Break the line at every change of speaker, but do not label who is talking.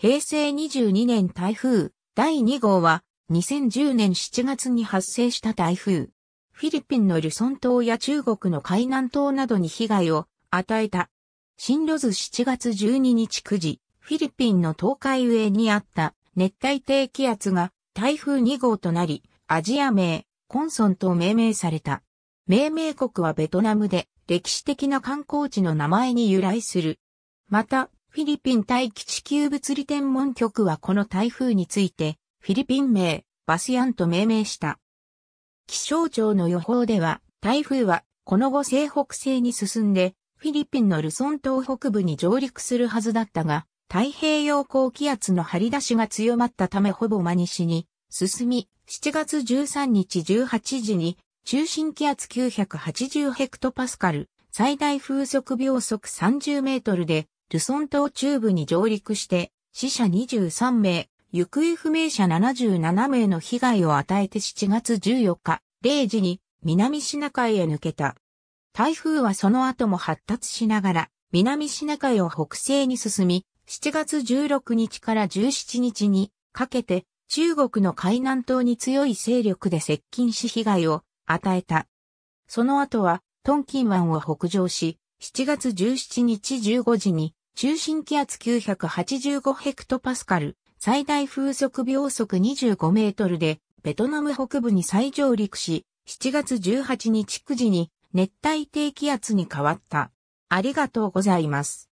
平成22年台風第2号は2010年7月に発生した台風。フィリピンのルソン島や中国の海南島などに被害を与えた。進路図7月12日9時、フィリピンの東海上にあった熱帯低気圧が台風2号となり、アジア名、コンソンと命名された。命名国はベトナムで歴史的な観光地の名前に由来する。また、フィリピン大気地球物理天文局はこの台風について、フィリピン名、バスヤンと命名した。気象庁の予報では、台風はこの後西北西に進んで、フィリピンのルソン島北部に上陸するはずだったが、太平洋高気圧の張り出しが強まったためほぼ真西に進み、7月13日18時に中心気圧980ヘクトパスカル、最大風速秒速30メートルでルソン島中部に上陸して、死者23名、行方不明者77名の被害を与えて7月14日、0時に南シナ海へ抜けた。台風はその後も発達しながら、南シナ海を北西に進み、7月16日から17日にかけて中国の海南島に強い勢力で接近し被害を与えた。その後はトンキン湾を北上し、7月17日15時に中心気圧985ヘクトパスカル、最大風速秒速25メートルで、ベトナム北部に再上陸し、7月18日9時に熱帯低気圧に変わった。ありがとうございます。